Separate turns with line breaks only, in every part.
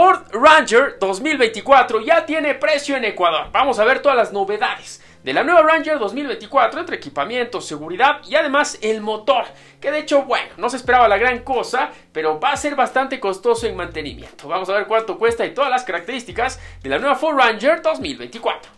Ford Ranger 2024 ya tiene precio en Ecuador. Vamos a ver todas las novedades de la nueva Ranger 2024 entre equipamiento, seguridad y además el motor, que de hecho, bueno, no se esperaba la gran cosa, pero va a ser bastante costoso en mantenimiento. Vamos a ver cuánto cuesta y todas las características de la nueva Ford Ranger 2024.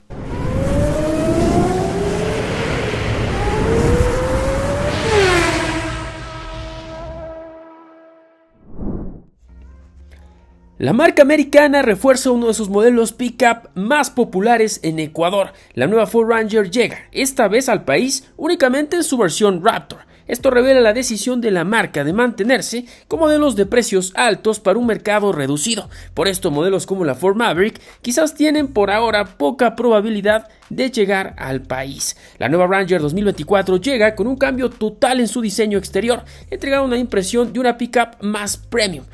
La marca americana refuerza uno de sus modelos pickup más populares en Ecuador. La nueva Ford Ranger llega, esta vez al país, únicamente en su versión Raptor. Esto revela la decisión de la marca de mantenerse con modelos de precios altos para un mercado reducido. Por esto, modelos como la Ford Maverick quizás tienen por ahora poca probabilidad de llegar al país. La nueva Ranger 2024 llega con un cambio total en su diseño exterior, entregando una impresión de una pickup más premium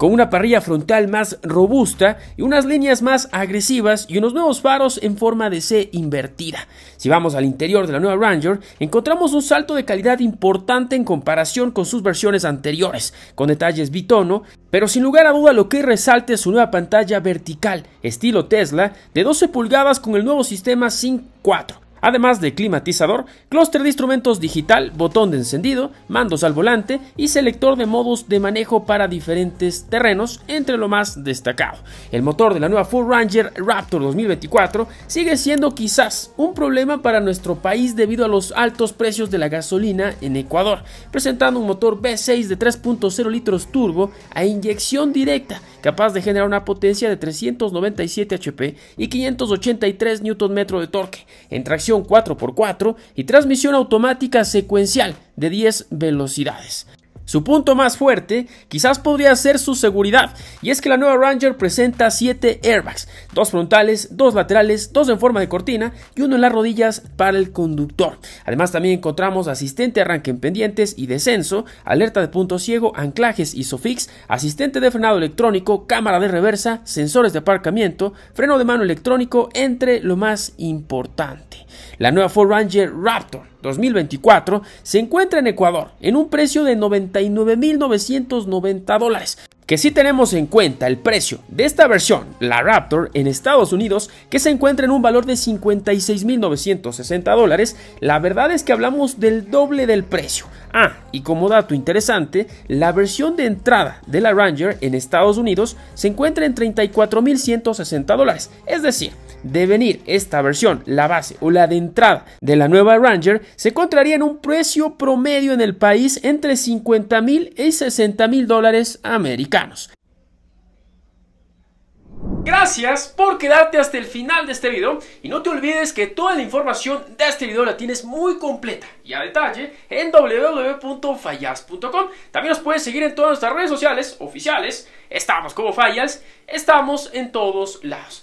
con una parrilla frontal más robusta y unas líneas más agresivas y unos nuevos faros en forma de C invertida. Si vamos al interior de la nueva Ranger, encontramos un salto de calidad importante en comparación con sus versiones anteriores, con detalles bitono, pero sin lugar a duda lo que resalta es su nueva pantalla vertical, estilo Tesla, de 12 pulgadas con el nuevo sistema SYNC 4 Además de climatizador, clúster de instrumentos digital, botón de encendido, mandos al volante y selector de modos de manejo para diferentes terrenos, entre lo más destacado. El motor de la nueva Full Ranger Raptor 2024 sigue siendo quizás un problema para nuestro país debido a los altos precios de la gasolina en Ecuador, presentando un motor V6 de 3.0 litros turbo a inyección directa, capaz de generar una potencia de 397 HP y 583 Nm de torque. En tracción 4x4 y transmisión automática secuencial de 10 velocidades. Su punto más fuerte quizás podría ser su seguridad, y es que la nueva Ranger presenta 7 airbags, dos frontales, dos laterales, dos en forma de cortina y uno en las rodillas para el conductor. Además también encontramos asistente arranque en pendientes y descenso, alerta de punto ciego, anclajes y isofix, asistente de frenado electrónico, cámara de reversa, sensores de aparcamiento, freno de mano electrónico, entre lo más importante. La nueva Ford Ranger Raptor 2024 se encuentra en Ecuador en un precio de 99.990 dólares. Que si tenemos en cuenta el precio de esta versión, la Raptor, en Estados Unidos, que se encuentra en un valor de 56.960 dólares, la verdad es que hablamos del doble del precio. Ah, y como dato interesante, la versión de entrada de la Ranger en Estados Unidos se encuentra en 34.160 dólares, es decir, de venir esta versión la base o la de entrada de la nueva Ranger, se encontraría en un precio promedio en el país entre 50 mil y 60 mil dólares americanos. Gracias por quedarte hasta el final de este video y no te olvides que toda la información de este video la tienes muy completa y a detalle en www.fallas.com. También nos puedes seguir en todas nuestras redes sociales oficiales. Estamos como Fallas, estamos en todos lados.